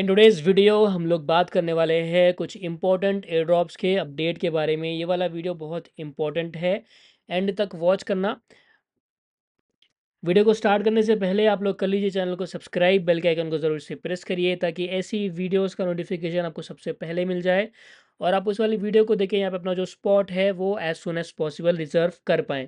in today's video हम लोग बात करने वाले हैं कुछ इंपॉर्टेंट ड्रॉप्स के अपडेट के बारे में ये वाला वीडियो बहुत इंपॉर्टेंट है एंड तक वॉच करना वीडियो को स्टार्ट करने से पहले आप लोग कर लीजिए चैनल को सब्सक्राइब बेल के आइकन को ज़रूर से प्रेस करिए ताकि ऐसी वीडियोस का नोटिफिकेशन आपको सबसे पहले मिल जाए और आप उस वाली वीडियो को देखें यहाँ पे अपना जो स्पॉट है वो as soon as possible reserve कर पाएँ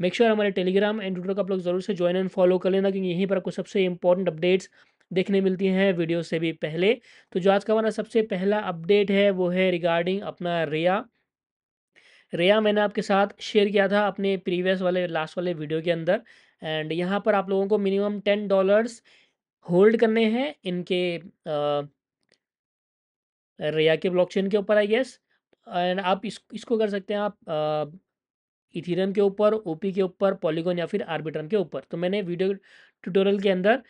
मेक श्योर हमारे टेलीग्राम एंड ट्विटर को आप लोग जरूर से ज्वाइन एंड फॉलो कर लेना क्योंकि यहीं पर आपको सबसे इंपॉर्टेंट अपडेट्स देखने मिलती हैं वीडियो से भी पहले तो जो आज का हमारा सबसे पहला अपडेट है वो है रिगार्डिंग अपना रिया रिया मैंने आपके साथ शेयर किया था अपने प्रीवियस वाले लास्ट वाले वीडियो के अंदर एंड यहाँ पर आप लोगों को मिनिमम टेन डॉलर्स होल्ड करने हैं इनके आ, रिया के ब्लॉकचेन के ऊपर आई गेस एंड आप इस इसको कर सकते हैं आप इथीरियम के ऊपर ओपी के ऊपर पॉलीगोन या फिर आर्बिट्रम के ऊपर तो मैंने वीडियो ट्यूटोरियल के अंदर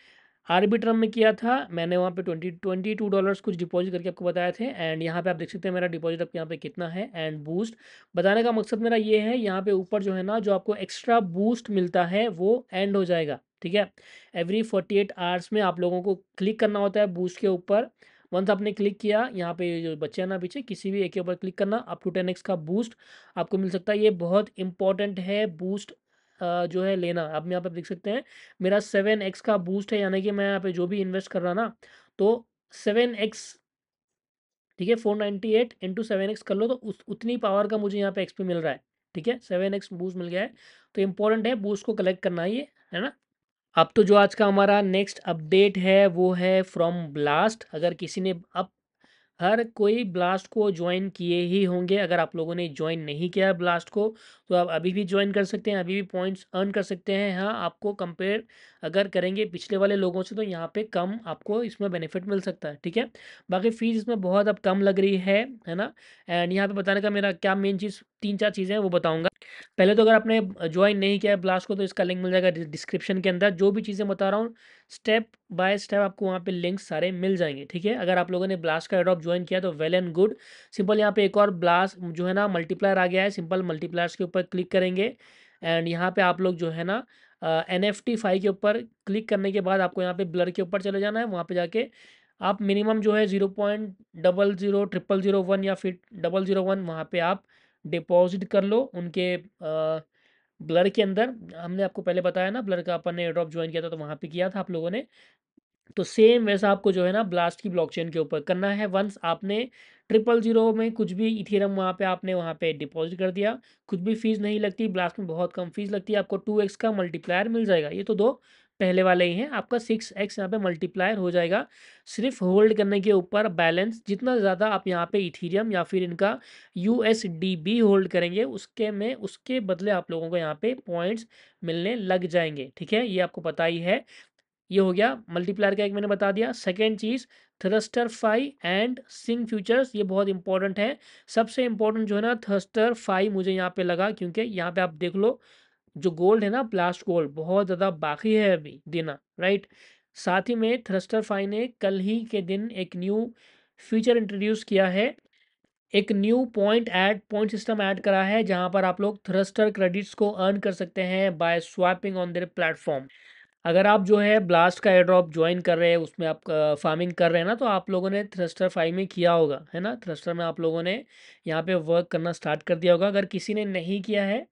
आर्बिट्रम में किया था मैंने वहाँ पे ट्वेंटी ट्वेंटी टू डॉलर्स कुछ डिपॉजिट करके आपको बताए थे एंड यहाँ पे आप देख सकते हैं मेरा डिपॉजिट आपके यहाँ पे कितना है एंड बूस्ट बताने का मकसद मेरा ये है यहाँ पे ऊपर जो है ना जो आपको एक्स्ट्रा बूस्ट मिलता है वो एंड हो जाएगा ठीक है एवरी फोर्टी एट आवर्स में आप लोगों को क्लिक करना होता है बूस्ट के ऊपर वंस आपने क्लिक किया यहाँ पे जो बच्चे हैं ना पीछे किसी भी एक के ऊपर क्लिक करना अप टू टेन एक्स का बूस्ट आपको मिल सकता है ये बहुत इंपॉर्टेंट है बूस्ट जो है लेना आप यहाँ पर देख सकते हैं मेरा सेवन एक्स का बूस्ट है यानी कि मैं यहाँ पे जो भी इन्वेस्ट कर रहा ना तो सेवन एक्स ठीक है four ninety eight into seven x कर लो तो उस उतनी पावर का मुझे यहाँ पे एक्सपी मिल रहा है ठीक है सेवन एक्स बूस्ट मिल गया है तो इंपॉर्टेंट है बूस्ट को कलेक्ट करना ये है ना अब तो जो आज का हमारा नेक्स्ट अपडेट है वो है फ्रॉम ब्लास्ट अगर किसी ने अब हर कोई ब्लास्ट को ज्वाइन किए ही होंगे अगर आप लोगों ने ज्वाइन नहीं किया ब्लास्ट को तो आप अभी भी ज्वाइन कर सकते हैं अभी भी पॉइंट्स अर्न कर सकते हैं हाँ आपको कंपेयर अगर करेंगे पिछले वाले लोगों से तो यहाँ पे कम आपको इसमें बेनिफिट मिल सकता है ठीक है बाकी फीस इसमें बहुत अब कम लग रही है है ना एंड यहाँ पर बताने का मेरा क्या मेन चीज़ तीन चार चीज़ें हैं वो बताऊँगा पहले तो अगर आपने ज्वाइन नहीं किया है ब्लास्ट को तो इसका लिंक मिल जाएगा डिस्क्रिप्शन के अंदर जो भी चीज़ें बता रहा हूँ स्टेप बाय स्टेप आपको वहाँ पे लिंक सारे मिल जाएंगे ठीक है अगर आप लोगों ने ब्लास्ट का एडॉप ज्वाइन किया तो वेल एंड गुड सिंपल यहाँ पे एक और ब्लास्ट जो है ना मल्टीप्लायर आ गया है सिंपल मल्टीप्लायर्स के ऊपर क्लिक करेंगे एंड यहाँ पे आप लोग जो है ना एन एफ टी के ऊपर क्लिक करने के बाद आपको यहाँ पे ब्लर के ऊपर चले जाना है वहाँ पर जाके आप मिनिमम जो है zero point double zero triple zero one या फिर डबल ज़ीरो वन वहाँ पर आप डिपॉजिट कर लो उनके ब्लर के अंदर हमने आपको पहले बताया ना ब्लर का अपन ने एयरड्रॉप ज्वाइन किया था तो वहाँ पे किया था आप लोगों ने तो सेम वैसा आपको जो है ना ब्लास्ट की ब्लॉकचेन के ऊपर करना है वंस आपने ट्रिपल जीरो में कुछ भी इथेरियम वहाँ पे आपने वहाँ पे डिपॉजिट कर दिया कुछ भी फीस नहीं लगती ब्लास्ट में बहुत कम फीस लगती है आपको टू एक्स का मल्टीप्लायर मिल जाएगा ये तो दो पहले वाले ही हैं आपका सिक्स एक्स यहाँ पे मल्टीप्लायर हो जाएगा सिर्फ होल्ड करने के ऊपर बैलेंस जितना ज़्यादा आप यहाँ पे इथीरियम या फिर इनका U S D B hold करेंगे उसके में उसके बदले आप लोगों को यहाँ पे पॉइंट्स मिलने लग जाएंगे ठीक है ये आपको पता ही है ये हो गया मल्टीप्लायर का एक मैंने बता दिया सेकेंड चीज़ thruster five and synth futures ये बहुत इंपॉर्टेंट है सबसे इंपॉर्टेंट जो है ना थ्रस्टर फाइव मुझे यहाँ पे लगा क्योंकि यहाँ पे आप देख लो जो गोल्ड है ना ब्लास्ट गोल्ड बहुत ज़्यादा बाकी है अभी देना राइट साथ ही में थ्रस्टर फाइव ने कल ही के दिन एक न्यू फीचर इंट्रोड्यूस किया है एक new point add point system add करा है जहां पर आप लोग थ्रस्टर क्रेडिट्स को अर्न कर सकते हैं by swapping on their platform अगर आप जो है ब्लास्ट का एड्रॉप ज्वाइन कर रहे हैं उसमें आप फार्मिंग कर रहे हैं ना तो आप लोगों ने थ्रस्टर फाइव में किया होगा है ना थ्रस्टर में आप लोगों ने यहाँ पे वर्क करना स्टार्ट कर दिया होगा अगर किसी ने नहीं किया है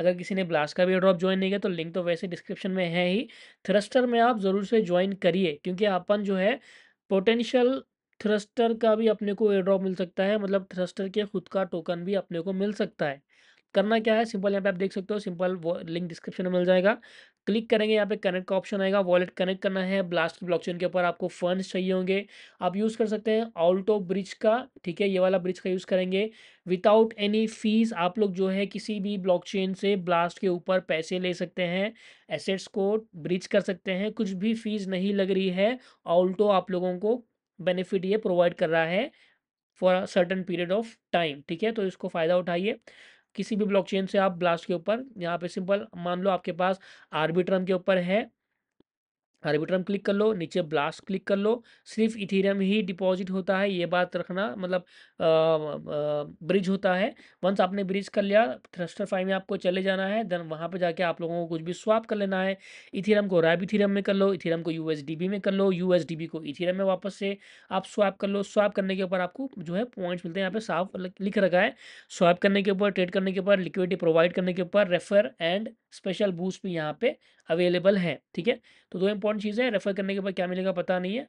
अगर किसी ने ब्लास्ट का भी ड्रॉप ज्वाइन नहीं किया तो लिंक तो वैसे डिस्क्रिप्शन में है ही थ्रस्टर में आप ज़रूर से ज्वाइन करिए क्योंकि अपन जो है पोटेंशियल थ्रस्टर का भी अपने को एयर ड्रॉप मिल सकता है मतलब थ्रस्टर के खुद का टोकन भी अपने को मिल सकता है करना क्या है सिंपल यहाँ पे आप देख सकते हो सिंपल लिंक डिस्क्रिप्शन में मिल जाएगा क्लिक करेंगे यहाँ पे कनेक्ट का ऑप्शन आएगा वॉलेट कनेक्ट करना है ब्लास्ट ब्लॉकचेन के ऊपर आपको फंड्स चाहिए होंगे आप यूज़ कर सकते हैं ऑल्टो ब्रिज का ठीक है ये वाला ब्रिज का यूज़ करेंगे विदाउट एनी फीस आप लोग जो है किसी भी ब्लॉकचेन से ब्लास्ट के ऊपर पैसे ले सकते हैं एसेट्स को ब्रिज कर सकते हैं कुछ भी फीस नहीं लग रही है ऑल्टो आप लोगों को बेनिफिट ये प्रोवाइड कर रहा है for a certain period of time ठीक है तो इसको फ़ायदा उठाइए किसी भी ब्लॉकचेन से आप ब्लास्ट के ऊपर यहाँ पे सिंपल मान लो आपके पास आर्बिट्रम के ऊपर है आर्बिट्रम क्लिक कर लो नीचे ब्लास्ट क्लिक कर लो सिर्फ इथेरियम ही डिपॉजिट होता है ये बात रखना मतलब ब्रिज होता है वंस आपने ब्रिज कर लिया थ्रस्टर फाइव में आपको चले जाना है देन वहाँ पे जाके आप लोगों को कुछ भी स्वाप कर लेना है इथेरियम को रैब इथेरियम में कर लो इथेरियम को यू में कर लो यू को इथेरियम में वापस से आप स्वाप कर लो स्वाप करने के ऊपर आपको जो है पॉइंट्स मिलते हैं यहाँ पे साफ लिख रखा है स्वाप करने के ऊपर ट्रेड करने के ऊपर लिक्विडिटी प्रोवाइड करने के ऊपर रेफर एंड स्पेशल बूस्ट भी यहाँ पे अवेलेबल है ठीक है तो दो इंपॉर्टेंट चीज़ें रेफर करने के बाद क्या मिलेगा पता नहीं है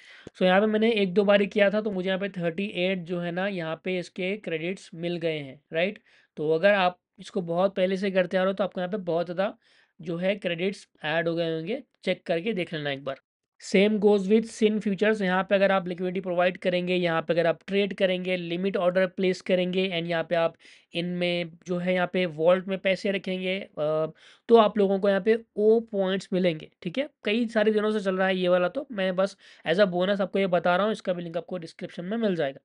सो so, यहाँ पे मैंने एक दो बार ही किया था तो मुझे यहाँ पे थर्टी एट जो है ना यहाँ पे इसके क्रेडिट्स मिल गए हैं राइट तो अगर आप इसको बहुत पहले से करते आ रहे हो तो आपको यहाँ पे बहुत ज़्यादा जो है क्रेडिट्स ऐड हो गए होंगे चेक करके देख लेना एक बार same goes with synth futures यहाँ पे अगर आप लिक्विडिटी प्रोवाइड करेंगे यहाँ पे अगर आप ट्रेड करेंगे लिमिट ऑर्डर प्लेस करेंगे एंड यहाँ पे आप इनमें जो है यहाँ पे वॉल्ट में पैसे रखेंगे तो आप लोगों को यहाँ पे ओ पॉइंट्स मिलेंगे ठीक है कई सारे दिनों से चल रहा है ये वाला तो मैं बस एज अ बोनस आपको ये बता रहा हूँ इसका भी लिंक आपको डिस्क्रिप्शन में मिल जाएगा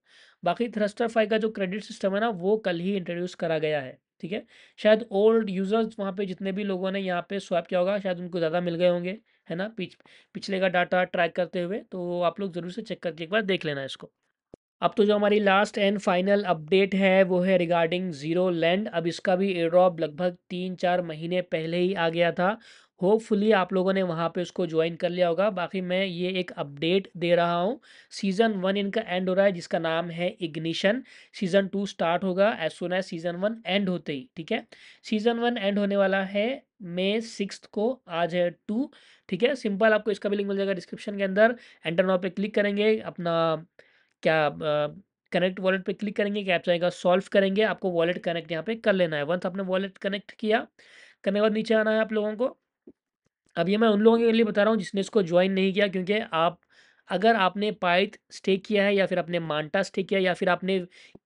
बाकी थ्रस्टर फाइव का जो क्रेडिट सिस्टम है ना वो कल ही इंट्रोड्यूस करा गया है ठीक है शायद ओल्ड यूज़र्स वहाँ पे जितने भी लोगों ने यहाँ पे स्वैप किया होगा शायद उनको ज़्यादा मिल गए होंगे है ना पिछ पिछले का डाटा ट्रैक करते हुए तो आप लोग ज़रूर से चेक करके एक बार देख लेना इसको अब तो जो हमारी लास्ट एंड फाइनल अपडेट है वो है रिगार्डिंग ज़ीरो लैंड अब इसका भी एड्रॉप लगभग तीन चार महीने पहले ही आ गया था होपफुली आप लोगों ने वहाँ पे उसको ज्वाइन कर लिया होगा बाकी मैं ये एक अपडेट दे रहा हूँ सीज़न वन इनका एंड हो रहा है जिसका नाम है इग्निशन सीज़न टू स्टार्ट होगा as soon as season one end होते ही ठीक है सीज़न वन एंड होने वाला है मे सिक्स को आज है टू ठीक है सिंपल आपको इसका भी लिंक मिल जाएगा डिस्क्रिप्शन के अंदर एंटर नाउ पे क्लिक करेंगे अपना क्या कनेक्ट वॉलेट पे क्लिक करेंगे कैप जाएगा सॉल्व करेंगे आपको वॉलेट कनेक्ट यहाँ पे कर लेना है वंस आपने वॉलेट कनेक्ट किया करने के बाद नीचे आना है आप लोगों को अब ये मैं उन लोगों के लिए बता रहा हूँ जिसने इसको ज्वाइन नहीं किया क्योंकि आप अगर आपने पाइथ स्टे किया है या फिर आपने मांटा स्टे किया या फिर आपने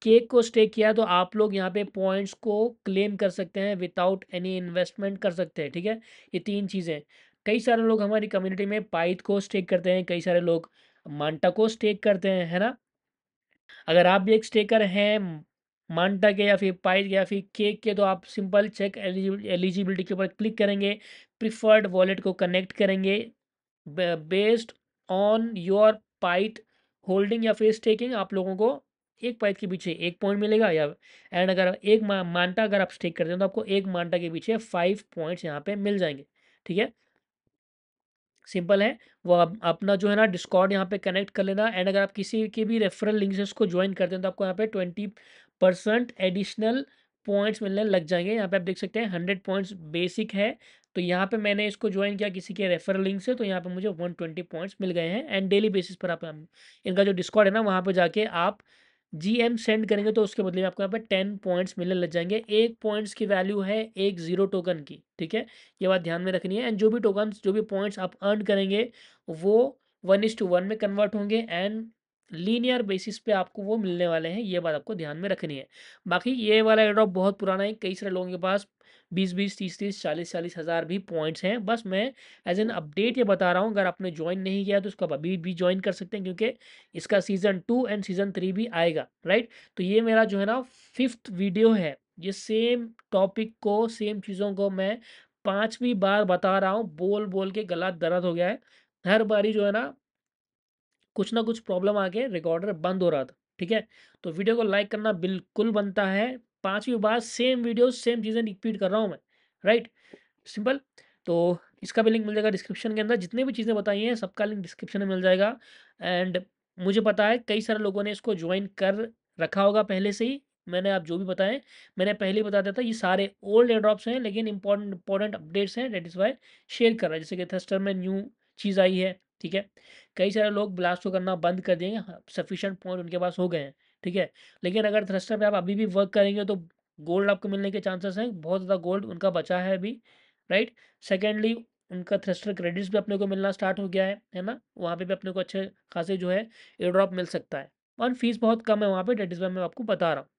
केक को स्टे किया तो आप लोग यहाँ पे पॉइंट्स को क्लेम कर सकते हैं विदाउट एनी इन्वेस्टमेंट कर सकते हैं ठीक है ये तीन चीज़ें कई सारे लोग हमारी कम्युनिटी में पाइथ को स्टेक करते हैं कई सारे लोग मांटा को स्टेक करते हैं है ना अगर आप भी एक स्टेकर हैं मांटा के या फिर पाइज या फिर केक के तो आप सिंपल चेक एलिजिबिलिटी के ऊपर क्लिक करेंगे प्रिफर्ड वॉलेट को कनेक्ट करेंगे based on your point holding या फेस टेकिंग आप लोगों को एक पाइट के पीछे एक पॉइंट मिलेगा या एंड अगर एक मा, मांटा अगर आप स्टेक करते हैं तो आपको एक मांटा के पीछे फाइव पॉइंट्स यहाँ पे मिल जाएंगे ठीक है सिंपल है वो अपना जो है ना डिस्कॉर्ड यहाँ पे कनेक्ट कर लेना एंड अगर आप किसी के भी रेफरल लिंक से उसको ज्वाइन करते हैं तो आपको यहाँ पे ट्वेंटी परसेंट एडिशनल पॉइंट्स मिलने लग जाएंगे यहाँ पे आप देख सकते हैं हंड्रेड पॉइंट्स बेसिक है तो यहाँ पे मैंने इसको ज्वाइन किया किसी के रेफर लिंक से तो यहाँ पे मुझे 120 पॉइंट्स मिल गए हैं एंड डेली बेसिस पर आप इनका जो डिस्कॉर्ड है ना वहाँ पे जाके आप जी एम सेंड करेंगे तो उसके बदले में आपको यहाँ पे टेन पॉइंट्स मिलने लग जाएंगे एक पॉइंट्स की वैल्यू है एक जीरो टोकन की ठीक है ये बात ध्यान में रखनी है एंड जो भी टोकन जो भी पॉइंट्स आप अर्न करेंगे वो वन इज टू वन में कन्वर्ट होंगे एंड लीनियर बेसिस पे आपको वो मिलने वाले हैं ये बात आपको ध्यान में रखनी है बाकी ये वाला एड्रॉप बहुत पुराना है कई सारे लोगों के पास बीस बीस तीस तीस चालीस चालीस हज़ार भी पॉइंट्स हैं बस मैं एज एन अपडेट ये बता रहा हूँ अगर आपने ज्वाइन नहीं किया तो उसको आप अभी भी ज्वाइन कर सकते हैं क्योंकि इसका season two and season three भी आएगा राइट तो ये मेरा जो है ना फिफ्थ वीडियो है ये सेम टॉपिक को सेम चीज़ों को मैं पाँचवीं बार बता रहा हूँ बोल बोल के गला दर्द हो गया है हर बारी जो है ना कुछ ना कुछ प्रॉब्लम आके रिकॉर्डर बंद हो रहा था ठीक है तो वीडियो को लाइक करना बिल्कुल बनता है पांचवी बार सेम वीडियो सेम चीज़ें रिपीट कर रहा हूँ मैं राइट सिंपल तो इसका भी लिंक मिल जाएगा डिस्क्रिप्शन के अंदर जितने भी चीज़ें बताई हैं सबका लिंक डिस्क्रिप्शन में मिल जाएगा एंड मुझे पता है कई सारे लोगों ने इसको ज्वाइन कर रखा होगा पहले से ही मैंने आप जो भी बताएं मैंने पहले ही बता दिया था ये सारे ओल्ड एड्रॉप्स हैं लेकिन इंपॉर्टेंट इंपॉर्टेंट अपडेट्स हैं डेट इज़ वाई शेयर कर रहा है जैसे कि थर्स्टर में न्यू चीज़ आई है ठीक है कई सारे लोग ब्लास्ट को करना बंद कर देंगे सफिशेंट हाँ, पॉइंट उनके पास हो गए हैं ठीक है लेकिन अगर थ्रस्टर पे आप अभी भी वर्क करेंगे तो गोल्ड आपको मिलने के चांसेस हैं बहुत ज़्यादा गोल्ड उनका बचा है अभी राइट सेकेंडली उनका थ्रस्टर क्रेडिट्स भी अपने को मिलना स्टार्ट हो गया है है ना वहाँ पर भी अपने को अच्छे खासे जो है एयर ड्रॉप मिल सकता है और फीस बहुत कम है वहाँ पर डेट इज़ मैं आपको बता रहा हूँ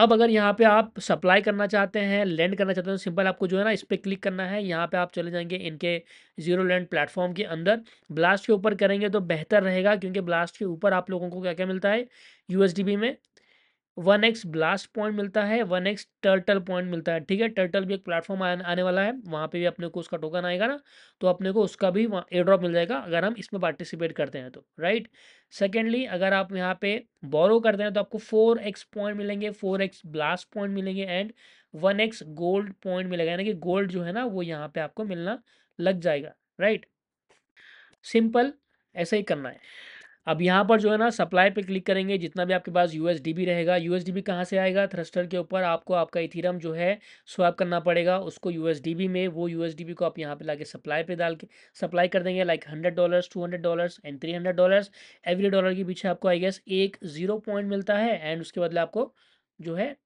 अब अगर यहाँ पे आप सप्लाई करना चाहते हैं लैंड करना चाहते हैं तो सिंपल आपको जो है ना इस पर क्लिक करना है यहाँ पे आप चले जाएंगे इनके जीरो लैंड प्लेटफॉर्म के अंदर ब्लास्ट के ऊपर करेंगे तो बेहतर रहेगा क्योंकि ब्लास्ट के ऊपर आप लोगों को क्या क्या मिलता है यू में वन एक्स ब्लास्ट पॉइंट मिलता है वन एक्स टर्टल पॉइंट मिलता है ठीक है टर्टल भी एक प्लेटफॉर्म आने वाला है वहाँ पे भी अपने को उसका टोकन आएगा ना तो अपने को उसका भी एयर ड्रॉप मिल जाएगा अगर हम इसमें पार्टिसिपेट करते हैं तो राइट सेकेंडली अगर आप यहाँ पे बोरो करते हैं तो आपको फोर एक्स पॉइंट मिलेंगे फोर एक्स ब्लास्ट पॉइंट मिलेंगे and one x gold point मिलेगा यानी कि गोल्ड जो है ना वो यहाँ पर आपको मिलना लग जाएगा राइट सिंपल ऐसा ही करना है अब यहाँ पर जो है ना सप्लाई पे क्लिक करेंगे जितना भी आपके पास यू रहेगा यू एस कहाँ से आएगा थ्रस्टर के ऊपर आपको आपका इथीरम जो है स्वैप करना पड़ेगा उसको यू में वो यू को आप यहाँ पे लाके सप्लाई पे डाल के सप्लाई कर देंगे like hundred dollars two hundred dollars and three hundred dollars every dollar के पीछे आपको आई गेस एक जीरो पॉइंट मिलता है एंड उसके बदले आपको जो है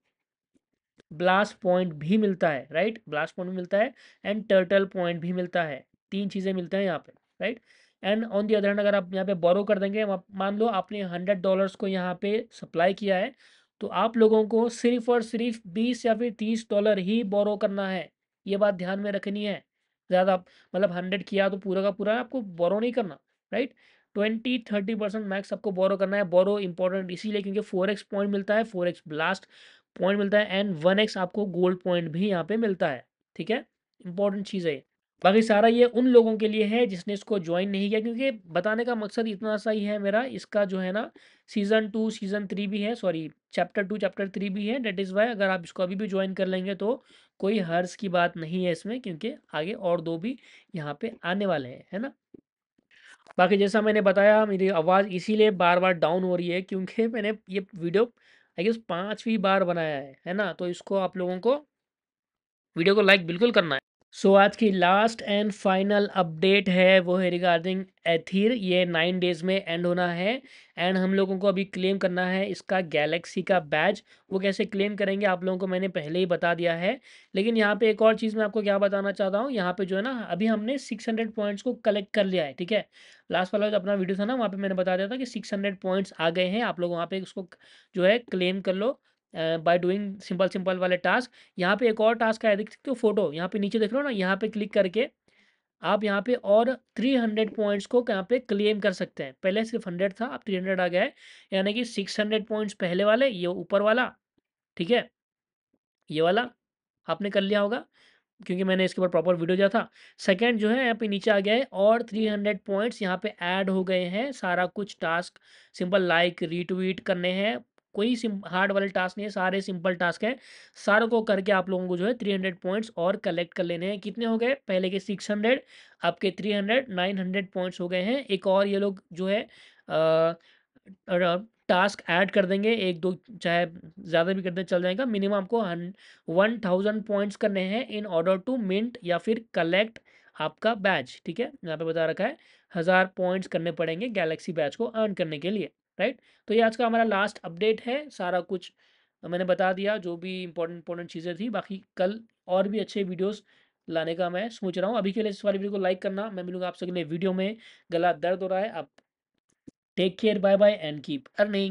ब्लास्ट पॉइंट भी मिलता है राइट ब्लास्ट पॉइंट मिलता है एंड टर्टल पॉइंट भी मिलता है तीन चीज़ें मिलते हैं यहाँ पर right and on the other hand अगर आप यहाँ पे बोरो कर देंगे मान लो आपने हंड्रेड डॉलर्स को यहाँ पे सप्लाई किया है तो आप लोगों को सिर्फ और सिर्फ बीस या फिर तीस डॉलर ही बोरो करना है ये बात ध्यान में रखनी है ज़्यादा मतलब हंड्रेड किया तो पूरा का पूरा आपको बोरो नहीं करना right twenty thirty percent max आपको बोरो करना है बोरो इंपॉर्टेंट इसीलिए क्योंकि फोर एक्स पॉइंट मिलता है फोर एक्स ब्लास्ट पॉइंट मिलता है एंड वन एक्स आपको गोल्ड पॉइंट भी यहाँ पे मिलता है ठीक है इंपॉर्टेंट चीज़ है बाकी सारा ये उन लोगों के लिए है जिसने इसको ज्वाइन नहीं किया क्योंकि बताने का मकसद इतना सा ही है मेरा इसका जो है ना सीज़न टू सीज़न थ्री भी है sorry chapter two chapter three भी है डेट इज़ वाई अगर आप इसको अभी भी ज्वाइन कर लेंगे तो कोई हर्ष की बात नहीं है इसमें क्योंकि आगे और दो भी यहाँ पर आने वाले हैं है ना बाकी जैसा मैंने बताया मेरी आवाज़ इसीलिए बार बार डाउन हो रही है क्योंकि मैंने ये वीडियो आई गेस पाँचवीं बार बनाया है है ना तो इसको आप लोगों को वीडियो को लाइक बिल्कुल करना है सो so, आज की लास्ट एंड फाइनल अपडेट है वो है रिगार्डिंग एथिर ये नाइन डेज में एंड होना है एंड हम लोगों को अभी क्लेम करना है इसका गैलेक्सी का बैच वो कैसे क्लेम करेंगे आप लोगों को मैंने पहले ही बता दिया है लेकिन यहाँ पे एक और चीज़ मैं आपको क्या बताना चाहता हूँ यहाँ पे जो है ना अभी हमने सिक्स हंड्रेड पॉइंट्स को कलेक्ट कर लिया है ठीक है लास्ट वाला जो अपना वीडियो था ना वहाँ पर मैंने बता दिया था कि सिक्स हंड्रेड पॉइंट्स आ गए हैं आप लोग वहाँ पर उसको जो है क्लेम कर लो बाय डूइंग सिंपल सिंपल वाले टास्क यहाँ पे एक और टास्क आया देख सकते हो फोटो यहाँ पे नीचे देख लो ना यहाँ पे क्लिक करके आप यहाँ पे और 300 पॉइंट्स को यहाँ पे क्लेम कर सकते हैं पहले सिर्फ 100 था अब 300 आ गया है यानी कि 600 पॉइंट्स पहले वाले ये ऊपर वाला ठीक है ये वाला आपने कर लिया होगा क्योंकि मैंने इसके ऊपर प्रॉपर वीडियो दिया था सेकेंड जो है यहाँ पे नीचे आ गया है और 300 पॉइंट्स यहाँ पे ऐड हो गए हैं सारा कुछ टास्क सिंपल लाइक रीट्वीट करने हैं कोई हार्ड वाले टास्क नहीं है सारे सिंपल टास्क हैं सारों को करके आप लोगों को जो है थ्री हंड्रेड पॉइंट्स और कलेक्ट कर लेने हैं कितने हो गए पहले के सिक्स हंड्रेड आपके three hundred nine hundred points हो गए हैं एक और ये लोग जो है आ, टास्क ऐड कर देंगे एक दो चाहे ज़्यादा भी कर चल जाएगा मिनिमम आपको वन थाउजेंड पॉइंट्स करने हैं इन ऑर्डर टू मिंट या फिर कलेक्ट आपका बैच ठीक है यहाँ पे बता रखा है हज़ार पॉइंट्स करने पड़ेंगे गैलेक्सी बैच को अर्न करने के लिए राइट तो ये आज का हमारा लास्ट अपडेट है सारा कुछ मैंने बता दिया जो भी इंपॉर्टेंट इंपॉर्टेंट चीज़ें थी बाकी कल और भी अच्छे वीडियोस लाने का मैं सोच रहा हूँ अभी के लिए इस वाली वीडियो को लाइक करना मैं मिलूंगा आपसे अगले वीडियो में गला दर्द हो रहा है आप take care bye bye and keep earning